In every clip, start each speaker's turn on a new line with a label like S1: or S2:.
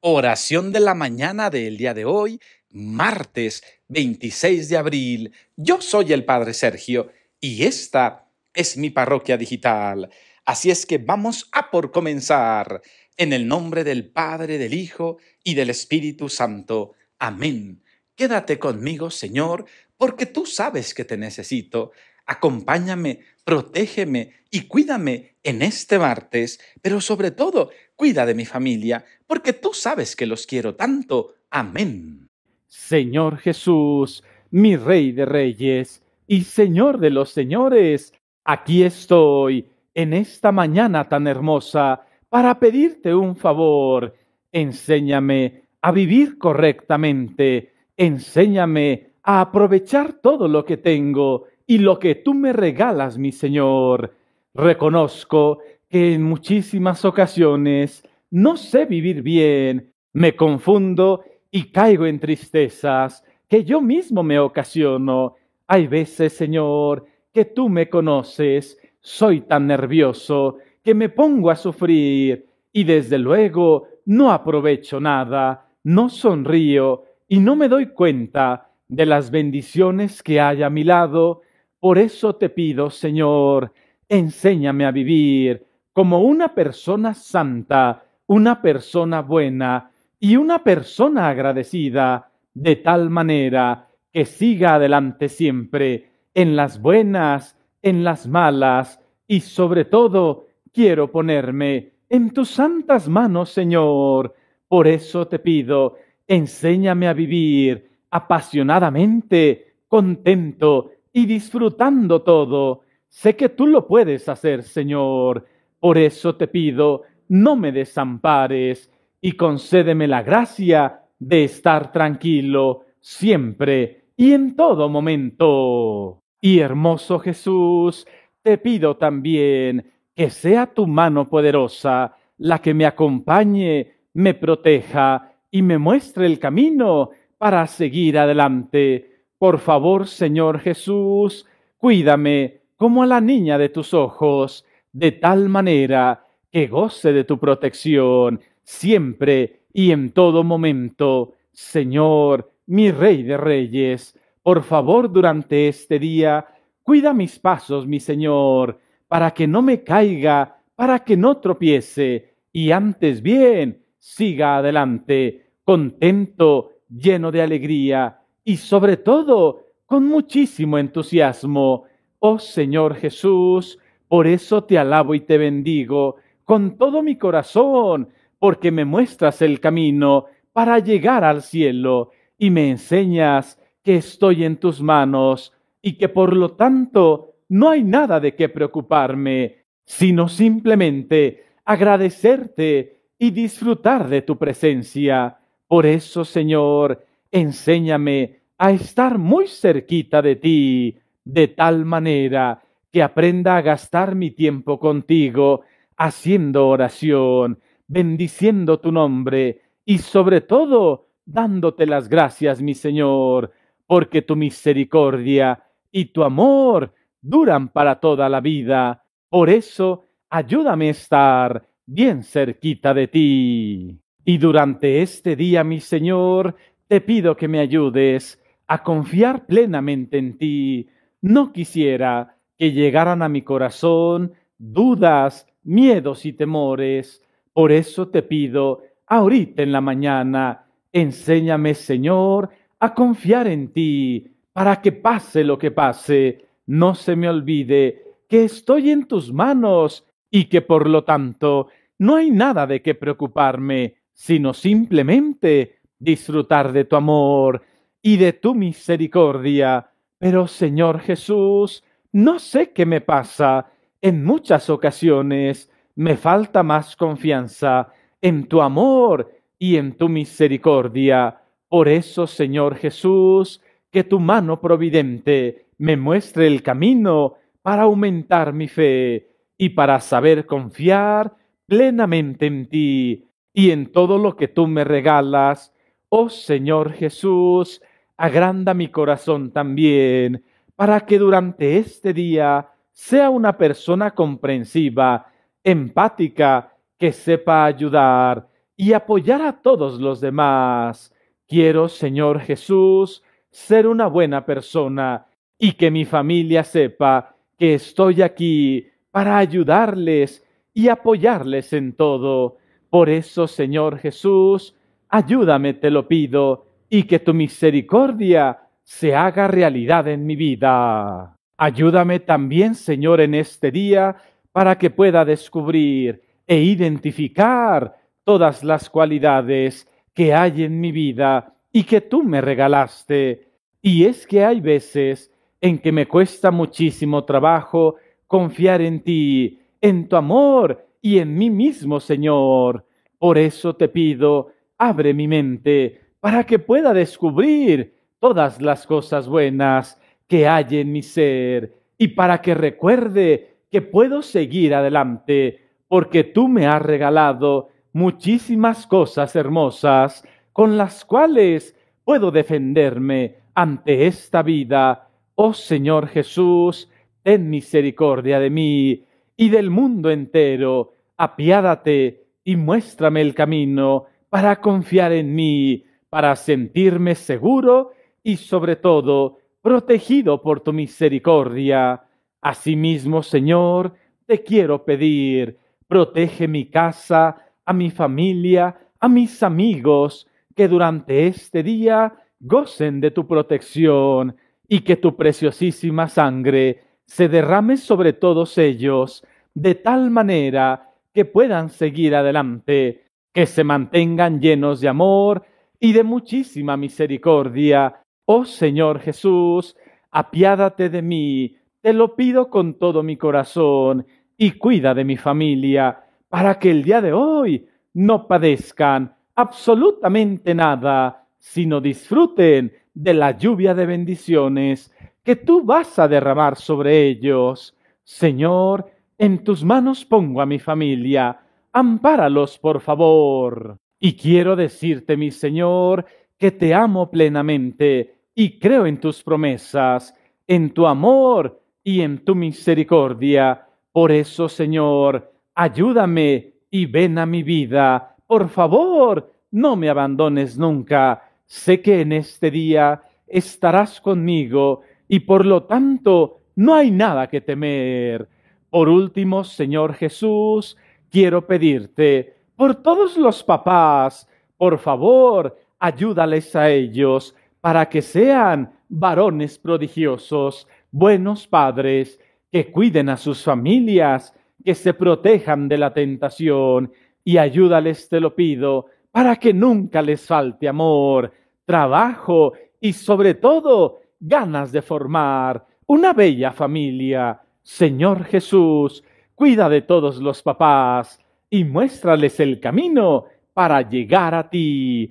S1: Oración de la mañana del día de hoy, martes 26 de abril. Yo soy el Padre Sergio y esta es mi parroquia digital. Así es que vamos a por comenzar. En el nombre del Padre, del Hijo y del Espíritu Santo. Amén. Quédate conmigo, Señor, porque tú sabes que te necesito. Acompáñame, protégeme y cuídame en este martes, pero sobre todo cuida de mi familia, porque tú sabes que los quiero tanto. Amén. Señor Jesús, mi Rey de Reyes y Señor de los Señores, aquí estoy en esta mañana tan hermosa para pedirte un favor. Enséñame a vivir correctamente, enséñame a aprovechar todo lo que tengo y lo que tú me regalas, mi Señor. Reconozco en muchísimas ocasiones no sé vivir bien, me confundo y caigo en tristezas que yo mismo me ocasiono. Hay veces, Señor, que tú me conoces, soy tan nervioso que me pongo a sufrir y desde luego no aprovecho nada, no sonrío y no me doy cuenta de las bendiciones que hay a mi lado. Por eso te pido, Señor, enséñame a vivir como una persona santa, una persona buena y una persona agradecida, de tal manera que siga adelante siempre en las buenas, en las malas y sobre todo quiero ponerme en tus santas manos, Señor. Por eso te pido, enséñame a vivir apasionadamente, contento y disfrutando todo. Sé que tú lo puedes hacer, Señor. Por eso te pido, no me desampares y concédeme la gracia de estar tranquilo siempre y en todo momento. Y hermoso Jesús, te pido también que sea tu mano poderosa la que me acompañe, me proteja y me muestre el camino para seguir adelante. Por favor, Señor Jesús, cuídame como a la niña de tus ojos de tal manera que goce de tu protección siempre y en todo momento. Señor, mi Rey de Reyes, por favor durante este día, cuida mis pasos, mi Señor, para que no me caiga, para que no tropiece, y antes bien, siga adelante, contento, lleno de alegría, y sobre todo, con muchísimo entusiasmo. Oh Señor Jesús, por eso te alabo y te bendigo con todo mi corazón, porque me muestras el camino para llegar al cielo y me enseñas que estoy en tus manos y que por lo tanto no hay nada de qué preocuparme, sino simplemente agradecerte y disfrutar de tu presencia. Por eso, Señor, enséñame a estar muy cerquita de ti, de tal manera que aprenda a gastar mi tiempo contigo, haciendo oración, bendiciendo tu nombre y sobre todo dándote las gracias, mi Señor, porque tu misericordia y tu amor duran para toda la vida. Por eso, ayúdame a estar bien cerquita de ti. Y durante este día, mi Señor, te pido que me ayudes a confiar plenamente en ti. No quisiera que llegaran a mi corazón dudas, miedos y temores. Por eso te pido, ahorita en la mañana, enséñame, Señor, a confiar en ti, para que pase lo que pase, no se me olvide que estoy en tus manos y que por lo tanto no hay nada de qué preocuparme, sino simplemente disfrutar de tu amor y de tu misericordia. Pero Señor Jesús, no sé qué me pasa. En muchas ocasiones me falta más confianza en tu amor y en tu misericordia. Por eso, Señor Jesús, que tu mano providente me muestre el camino para aumentar mi fe y para saber confiar plenamente en ti y en todo lo que tú me regalas. Oh Señor Jesús, agranda mi corazón también para que durante este día sea una persona comprensiva, empática, que sepa ayudar y apoyar a todos los demás. Quiero, Señor Jesús, ser una buena persona y que mi familia sepa que estoy aquí para ayudarles y apoyarles en todo. Por eso, Señor Jesús, ayúdame, te lo pido, y que tu misericordia se haga realidad en mi vida. Ayúdame también, Señor, en este día para que pueda descubrir e identificar todas las cualidades que hay en mi vida y que tú me regalaste. Y es que hay veces en que me cuesta muchísimo trabajo confiar en ti, en tu amor y en mí mismo, Señor. Por eso te pido, abre mi mente para que pueda descubrir todas las cosas buenas que hay en mi ser y para que recuerde que puedo seguir adelante, porque tú me has regalado muchísimas cosas hermosas con las cuales puedo defenderme ante esta vida. Oh Señor Jesús, ten misericordia de mí y del mundo entero, apiádate y muéstrame el camino para confiar en mí, para sentirme seguro y sobre todo protegido por tu misericordia. Asimismo, Señor, te quiero pedir, protege mi casa, a mi familia, a mis amigos, que durante este día gocen de tu protección y que tu preciosísima sangre se derrame sobre todos ellos, de tal manera que puedan seguir adelante, que se mantengan llenos de amor y de muchísima misericordia Oh Señor Jesús, apiádate de mí, te lo pido con todo mi corazón, y cuida de mi familia, para que el día de hoy no padezcan absolutamente nada, sino disfruten de la lluvia de bendiciones que tú vas a derramar sobre ellos. Señor, en tus manos pongo a mi familia, ampáralos, por favor. Y quiero decirte, mi Señor, que te amo plenamente y creo en tus promesas, en tu amor y en tu misericordia. Por eso, Señor, ayúdame y ven a mi vida. Por favor, no me abandones nunca. Sé que en este día estarás conmigo y por lo tanto no hay nada que temer. Por último, Señor Jesús, quiero pedirte, por todos los papás, por favor, ayúdales a ellos para que sean varones prodigiosos, buenos padres, que cuiden a sus familias, que se protejan de la tentación, y ayúdales, te lo pido, para que nunca les falte amor, trabajo y sobre todo ganas de formar una bella familia. Señor Jesús, cuida de todos los papás y muéstrales el camino para llegar a ti.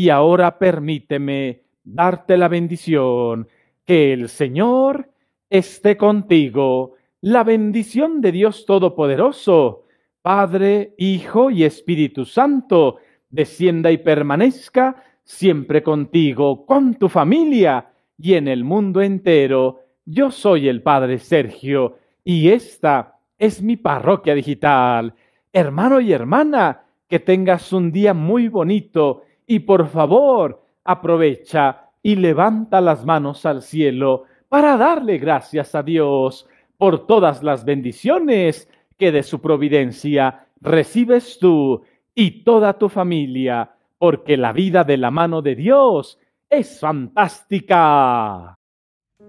S1: y ahora permíteme darte la bendición. Que el Señor esté contigo. La bendición de Dios Todopoderoso, Padre, Hijo y Espíritu Santo, descienda y permanezca siempre contigo, con tu familia y en el mundo entero. Yo soy el Padre Sergio y esta es mi parroquia digital. Hermano y hermana, que tengas un día muy bonito y por favor aprovecha y levanta las manos al cielo para darle gracias a Dios por todas las bendiciones que de su providencia recibes tú y toda tu familia, porque la vida de la mano de Dios es fantástica.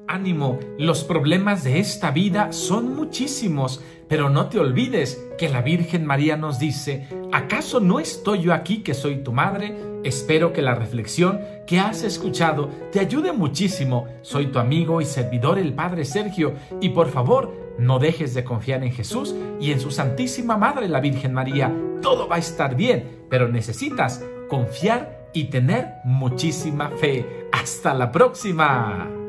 S1: Ánimo, los problemas de esta vida son muchísimos, pero no te olvides que la Virgen María nos dice, ¿acaso no estoy yo aquí que soy tu madre? Espero que la reflexión que has escuchado te ayude muchísimo. Soy tu amigo y servidor el Padre Sergio y por favor no dejes de confiar en Jesús y en su Santísima Madre la Virgen María. Todo va a estar bien, pero necesitas confiar y tener muchísima fe. Hasta la próxima.